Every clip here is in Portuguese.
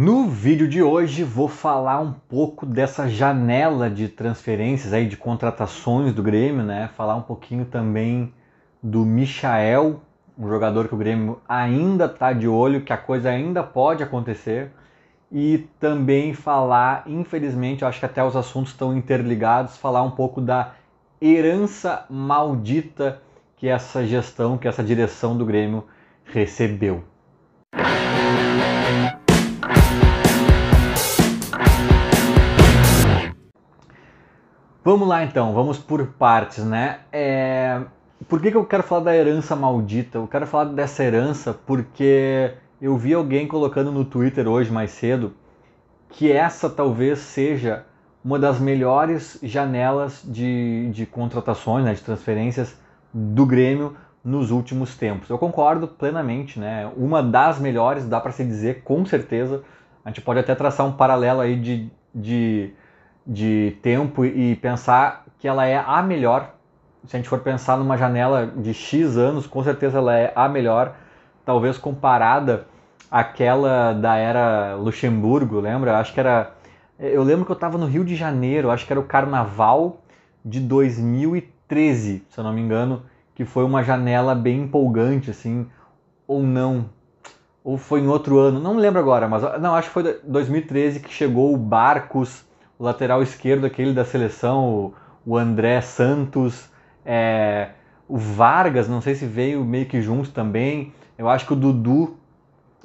No vídeo de hoje vou falar um pouco dessa janela de transferências aí de contratações do Grêmio, né? Falar um pouquinho também do Michael, um jogador que o Grêmio ainda está de olho, que a coisa ainda pode acontecer, e também falar, infelizmente, eu acho que até os assuntos estão interligados, falar um pouco da herança maldita que essa gestão, que essa direção do Grêmio recebeu. Vamos lá então, vamos por partes, né? É... Por que, que eu quero falar da herança maldita? Eu quero falar dessa herança porque eu vi alguém colocando no Twitter hoje mais cedo que essa talvez seja uma das melhores janelas de, de contratações, né, de transferências do Grêmio nos últimos tempos. Eu concordo plenamente, né? Uma das melhores, dá para se dizer com certeza. A gente pode até traçar um paralelo aí de, de de tempo e pensar que ela é a melhor. Se a gente for pensar numa janela de X anos, com certeza ela é a melhor, talvez comparada àquela da era Luxemburgo, lembra? Acho que era. Eu lembro que eu estava no Rio de Janeiro, acho que era o carnaval de 2013, se eu não me engano, que foi uma janela bem empolgante, assim, ou não. Ou foi em outro ano, não lembro agora, mas não, acho que foi 2013 que chegou o Barcos o lateral esquerdo, aquele da seleção, o, André Santos, é, o Vargas, não sei se veio meio que junto também. Eu acho que o Dudu,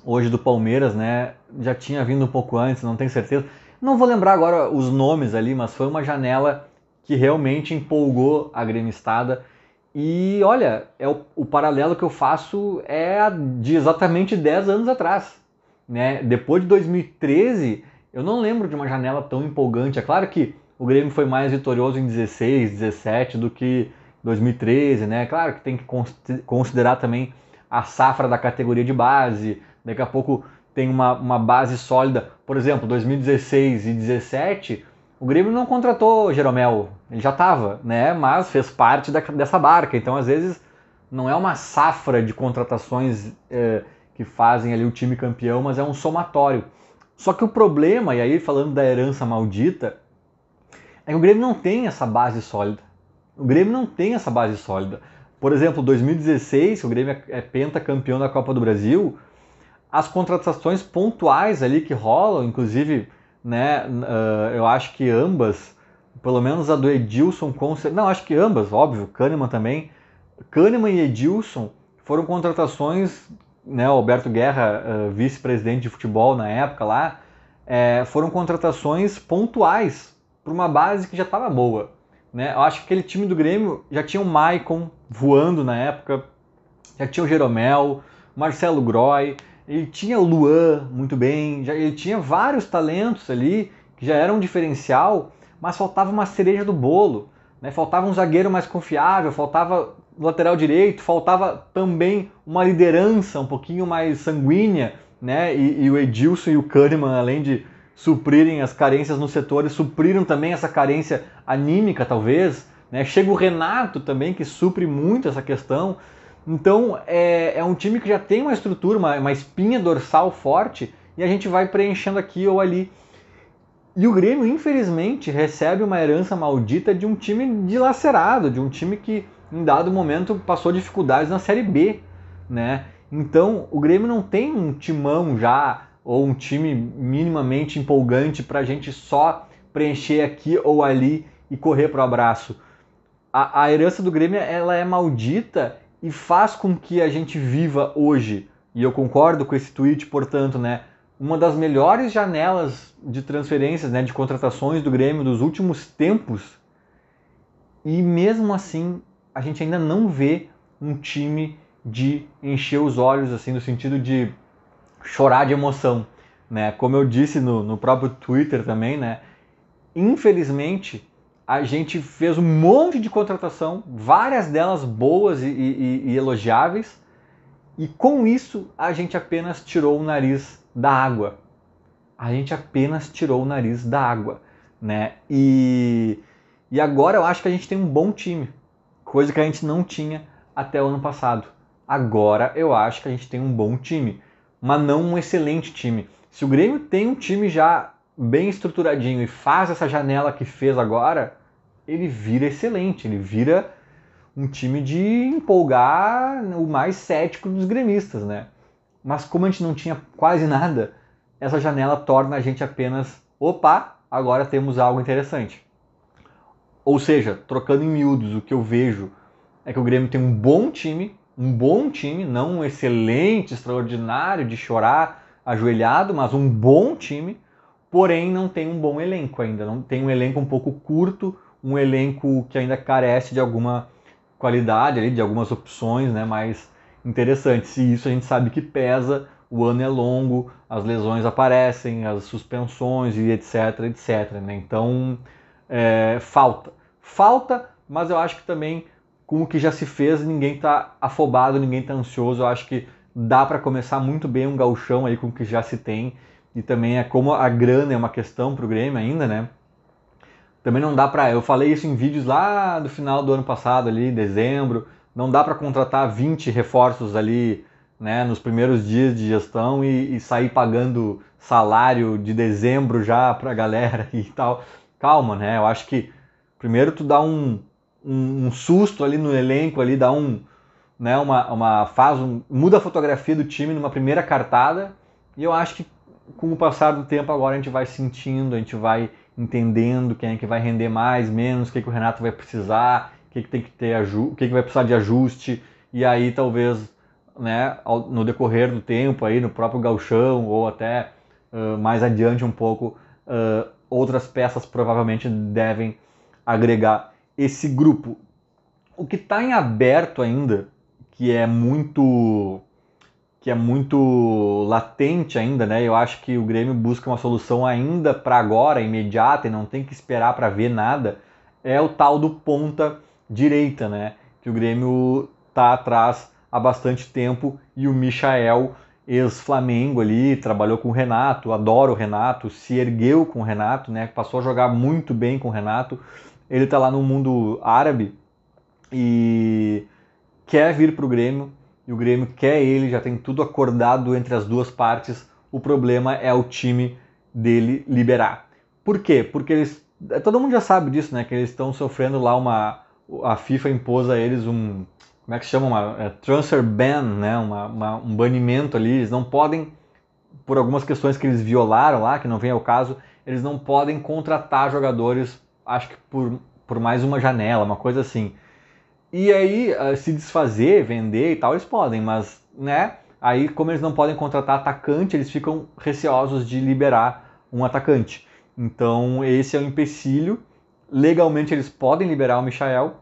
hoje do Palmeiras, né, já tinha vindo um pouco antes, não tenho certeza. Não vou lembrar agora os nomes ali, mas foi uma janela que realmente empolgou a gremistada. E olha, é o, o, paralelo que eu faço é de exatamente 10 anos atrás. Né? Depois de 2013, eu não lembro de uma janela tão empolgante. É claro que o Grêmio foi mais vitorioso em 16, 17 do que 2013, né? Claro que tem que considerar também a safra da categoria de base. Daqui a pouco tem uma, uma base sólida. Por exemplo, 2016 e 17, o Grêmio não contratou Jeromel, ele já estava, né? Mas fez parte da, dessa barca. Então, às vezes, não é uma safra de contratações é, que fazem ali o time campeão, mas é um somatório. Só que o problema, e aí falando da herança maldita, é que o Grêmio não tem essa base sólida. O Grêmio não tem essa base sólida. Por exemplo, 2016, o Grêmio é, é pentacampeão da Copa do Brasil, as contratações pontuais ali que rolam, inclusive, né, uh, eu acho que ambas, pelo menos a do Edilson com não, acho que ambas, óbvio, Kahneman também, Kahneman e Edilson foram contratações né, Alberto Guerra, uh, vice-presidente de futebol na época lá, é, foram contratações pontuais para uma base que já estava boa. Né? Eu acho que aquele time do Grêmio já tinha o Maicon voando na época, já tinha o Jeromel, Marcelo Groy, ele tinha o Luan muito bem, já, ele tinha vários talentos ali que já eram um diferencial, mas faltava uma cereja do bolo. Né? Faltava um zagueiro mais confiável, faltava lateral direito, faltava também uma liderança um pouquinho mais sanguínea, né? E, e o Edilson e o Kahneman, além de suprirem as carências nos setores, supriram também essa carência anímica, talvez. Né? Chega o Renato também, que supre muito essa questão. Então é, é um time que já tem uma estrutura, uma, uma espinha dorsal forte, e a gente vai preenchendo aqui ou ali. E o Grêmio, infelizmente, recebe uma herança maldita de um time dilacerado, de um time que em dado momento passou dificuldades na Série B, né? Então o Grêmio não tem um timão já ou um time minimamente empolgante para a gente só preencher aqui ou ali e correr para o abraço. A, a herança do Grêmio ela é maldita e faz com que a gente viva hoje. E eu concordo com esse tweet, portanto, né? Uma das melhores janelas de transferências, né, de contratações do Grêmio dos últimos tempos. E mesmo assim, a gente ainda não vê um time de encher os olhos, assim, no sentido de chorar de emoção, né? Como eu disse no, no próprio Twitter também, né? Infelizmente, a gente fez um monte de contratação, várias delas boas e, e, e elogiáveis, e com isso a gente apenas tirou o nariz da água. A gente apenas tirou o nariz da água, né? E, e agora eu acho que a gente tem um bom time, coisa que a gente não tinha até o ano passado. Agora eu acho que a gente tem um bom time, mas não um excelente time. Se o Grêmio tem um time já bem estruturadinho e faz essa janela que fez agora, ele vira excelente, ele vira um time de empolgar o mais cético dos gremistas, né? Mas como a gente não tinha quase nada, essa janela torna a gente apenas, opa, agora temos algo interessante. Ou seja, trocando em miúdos, o que eu vejo é que o Grêmio tem um bom time, um bom time, não um excelente, extraordinário de chorar ajoelhado, mas um bom time, porém não tem um bom elenco ainda, não tem um elenco um pouco curto, um elenco que ainda carece de alguma qualidade ali, de algumas opções, né, mais interessantes. E isso a gente sabe que pesa, o ano é longo, as lesões aparecem, as suspensões e etc, etc, né? Então, é, falta. Falta, mas eu acho que também com o que já se fez, ninguém está afobado, ninguém está ansioso. Eu acho que dá para começar muito bem um galchão aí com o que já se tem. E também é como a grana é uma questão para o Grêmio ainda, né? Também não dá para. Eu falei isso em vídeos lá do final do ano passado, ali, dezembro. Não dá para contratar 20 reforços ali, né, nos primeiros dias de gestão e, e sair pagando salário de dezembro já para a galera e tal calma, né? Eu acho que primeiro tu dá um, um, um susto ali no elenco, ali dá um, né, uma, uma faz um, muda a fotografia do time numa primeira cartada e eu acho que com o passar do tempo agora a gente vai sentindo, a gente vai entendendo quem é que vai render mais, menos, o que, é que o Renato vai precisar, o que, é que tem que ter o que, é que vai precisar de ajuste e aí talvez né, no decorrer do tempo aí no próprio galchão ou até uh, mais adiante um pouco outras peças provavelmente devem agregar esse grupo. O que está em aberto ainda, que é muito que é muito latente ainda, né? Eu acho que o Grêmio busca uma solução ainda para agora, imediata, e não tem que esperar para ver nada. É o tal do ponta direita, né? Que o Grêmio tá atrás há bastante tempo e o Michael ex-Flamengo ali, trabalhou com o Renato, adora o Renato, se ergueu com o Renato, né? Passou a jogar muito bem com o Renato. Ele tá lá no mundo árabe e quer vir pro Grêmio, e o Grêmio quer ele, já tem tudo acordado entre as duas partes. O problema é o time dele liberar. Por quê? Porque eles todo mundo já sabe disso, né? Que eles estão sofrendo lá uma a FIFA impôs a eles um como é que chama? Uma, é, transfer ban, né? Uma, uma, um banimento ali. Eles não podem, por algumas questões que eles violaram lá, que não vem ao caso, eles não podem contratar jogadores, acho que por, por mais uma janela, uma coisa assim. E aí, eh, se desfazer, vender e tal, eles podem, mas, né? Aí, como eles não podem contratar atacante, eles ficam receosos de liberar um atacante. Então, esse é o um empecilho. Legalmente, eles podem liberar o Michael,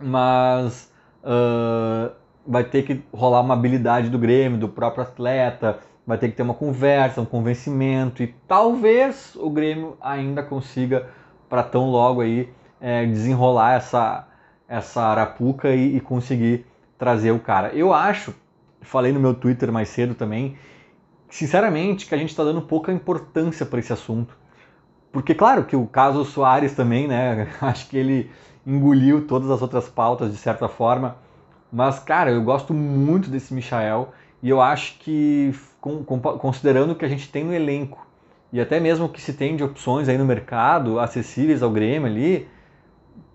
mas uh, vai ter que rolar uma habilidade do Grêmio, do próprio atleta, vai ter que ter uma conversa, um convencimento e talvez o Grêmio ainda consiga para tão logo aí é, desenrolar essa essa arapuca e, e, conseguir trazer o cara. Eu acho, falei no meu Twitter mais cedo também, sinceramente que a gente está dando pouca importância para esse assunto, porque claro que o caso Soares também, né? Acho que ele engoliu todas as outras pautas de certa forma mas, cara, eu gosto muito desse Michael e eu acho que, com, com, considerando o que a gente tem no elenco e até mesmo o que se tem de opções aí no mercado, acessíveis ao Grêmio ali,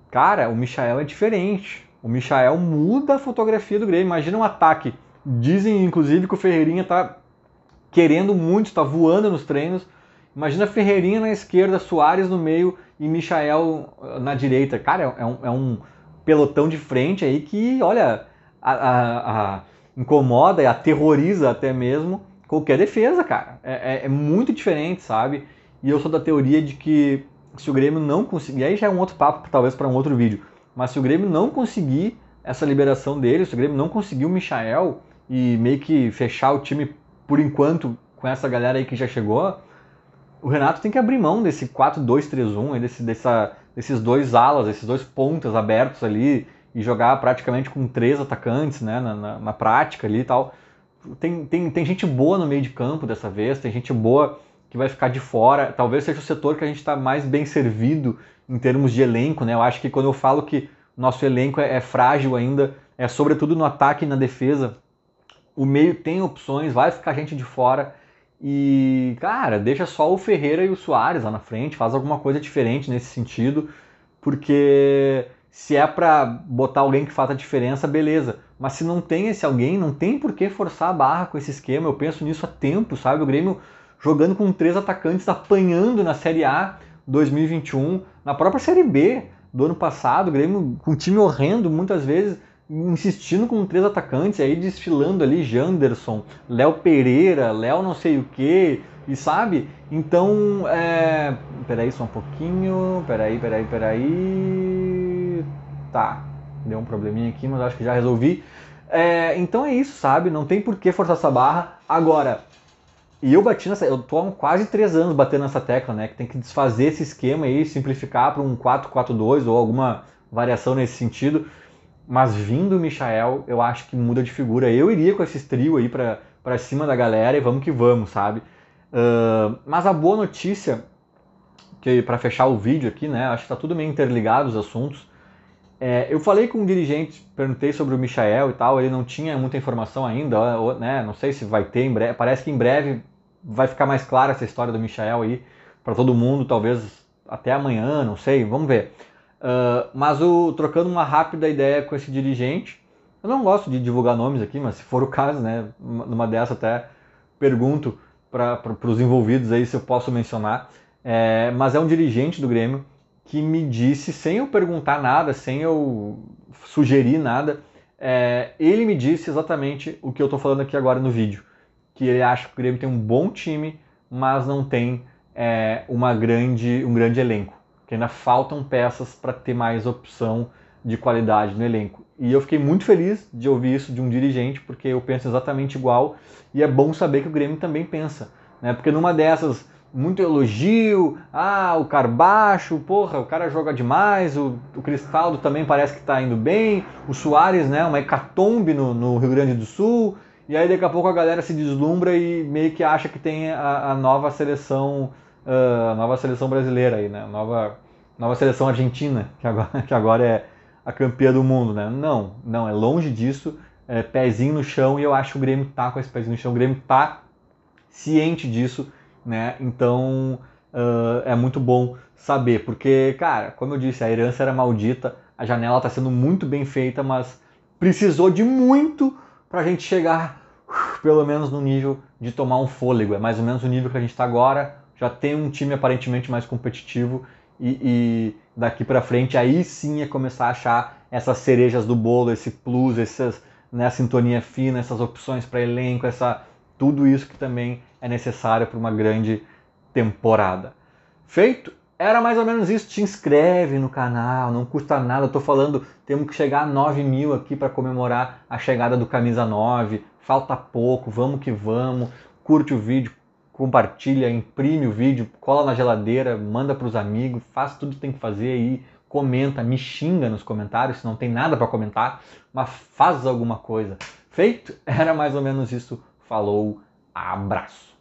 cara, o Michael é diferente. O Michael muda a fotografia do Grêmio. Imagina um ataque. Dizem, inclusive, que o Ferreirinha tá querendo muito, está voando nos treinos. Imagina Ferreirinha na esquerda, Soares no meio e Michael na direita. Cara, é um, é um pelotão de frente aí que, olha, a, a, a incomoda e aterroriza até mesmo qualquer defesa, cara. É, é, é, muito diferente, sabe? E eu sou da teoria de que se o Grêmio não conseguir, aí já é um outro papo, talvez para um outro vídeo, mas se o Grêmio não conseguir essa liberação dele, se o Grêmio não conseguir o Michael e meio que fechar o time por enquanto com essa galera aí que já chegou, o Renato tem que abrir mão desse 4-2-3-1, desse, dessa, desses dois alas, esses dois pontas abertos ali, e jogar praticamente com três atacantes né, na, na, na, prática ali e tal. Tem, tem, tem gente boa no meio de campo dessa vez, tem gente boa que vai ficar de fora. Talvez seja o setor que a gente está mais bem servido em termos de elenco. Né? Eu acho que quando eu falo que nosso elenco é, é frágil ainda, é sobretudo no ataque e na defesa. O meio tem opções, vai ficar gente de fora. E, cara, deixa só o Ferreira e o Soares lá na frente, faz alguma coisa diferente nesse sentido, porque se é para botar alguém que faça a diferença, beleza. Mas se não tem esse alguém, não tem por que forçar a barra com esse esquema. Eu penso nisso há tempo, sabe? O Grêmio jogando com três atacantes, apanhando na Série A 2021, na própria Série B do ano passado, o Grêmio com um time horrendo muitas vezes, insistindo com três atacantes, aí desfilando ali Janderson, Léo Pereira, Léo não sei o que, e sabe? Então, é... peraí só um pouquinho, peraí, peraí, peraí... Tá, deu um probleminha aqui, mas acho que já resolvi. É, então é isso, sabe? Não tem por que forçar essa barra. Agora, e eu bati nessa. Eu tô há quase três anos batendo nessa tecla, né? Que tem que desfazer esse esquema aí, simplificar para um 4-4-2 ou alguma variação nesse sentido. Mas vindo o Michael, eu acho que muda de figura. Eu iria com esses trio aí para cima da galera e vamos que vamos, sabe? Uh, mas a boa notícia, que para fechar o vídeo aqui, né? Acho que tá tudo meio interligado os assuntos. É, eu falei com um dirigente, perguntei sobre o Michael e tal, ele não tinha muita informação ainda, né? Não sei se vai ter em breve. Parece que em breve vai ficar mais clara essa história do Michael aí para todo mundo, talvez até amanhã, não sei, vamos ver. Uh, mas o trocando uma rápida ideia com esse dirigente, eu não gosto de divulgar nomes aqui, mas se for o caso, né, numa dessa até pergunto para os envolvidos aí se eu posso mencionar. É, mas é um dirigente do Grêmio que me disse, sem eu perguntar nada, sem eu sugerir nada, é, ele me disse exatamente o que eu estou falando aqui agora no vídeo. Que ele acha que o Grêmio tem um bom time, mas não tem é, uma grande, um grande elenco. Que ainda faltam peças para ter mais opção de qualidade no elenco. E eu fiquei muito feliz de ouvir isso de um dirigente, porque eu penso exatamente igual. E é bom saber que o Grêmio também pensa. Né? Porque numa dessas muito elogio, ah, o Carbacho, porra, o cara joga demais, o, o Cristaldo também parece que está indo bem, o Soares, né, uma hecatombe no, no, Rio Grande do Sul, e aí daqui a pouco a galera se deslumbra e meio que acha que tem a, a nova seleção, ah, a nova seleção brasileira aí, né, nova, nova seleção argentina, que agora, que agora é a campeã do mundo, né, não, não, é longe disso, é pezinho no chão, e eu acho que o Grêmio tá com esse pezinho no chão, o Grêmio tá ciente disso, né? Então uh, é muito bom saber, porque, cara, como eu disse, a herança era maldita, a janela está sendo muito bem feita, mas precisou de muito para a gente chegar uh, pelo menos no nível de tomar um fôlego. É mais ou menos o nível que a gente está agora. Já tem um time aparentemente mais competitivo e, e daqui para frente aí sim é começar a achar essas cerejas do bolo, esse plus, essas né, sintonia fina, essas opções para elenco, essa tudo isso que também é necessário para uma grande temporada. Feito? Era mais ou menos isso. Te inscreve no canal, não custa nada. Estou falando, temos que chegar a 9 mil aqui para comemorar a chegada do Camisa 9. Falta pouco, vamos que vamos. Curte o vídeo, compartilha, imprime o vídeo, cola na geladeira, manda para os amigos, faz tudo que tem que fazer aí, comenta, me xinga nos comentários, se não tem nada para comentar, mas faz alguma coisa. Feito? Era mais ou menos isso falou, abraço!